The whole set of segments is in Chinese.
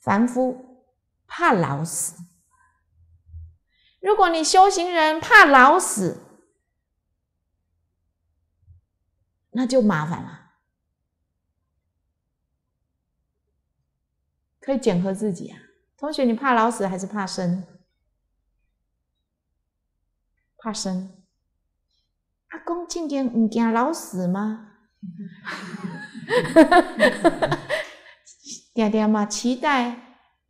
凡夫怕老死，如果你修行人怕老死，那就麻烦了。可以检核自己啊，同学，你怕老死还是怕生？怕生？阿公今天唔惊老死吗？对嘛期待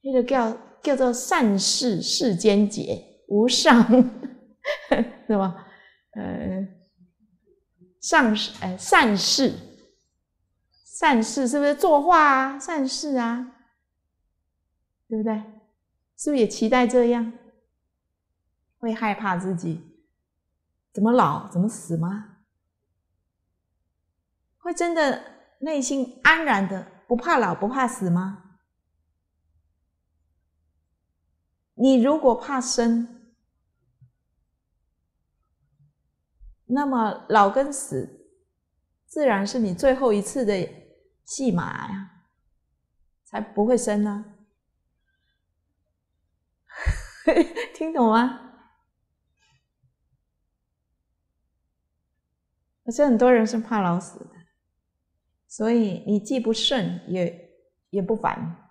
那个叫叫做善事世间劫无上 是吧？呃，善事呃，善事，善事是不是作画啊？善事啊，对不对？是不是也期待这样？会害怕自己怎么老，怎么死吗？会真的内心安然的？不怕老不怕死吗？你如果怕生，那么老跟死，自然是你最后一次的戏码呀，才不会生呢。听懂吗？可是很多人是怕老死的。所以你既不顺也也不烦，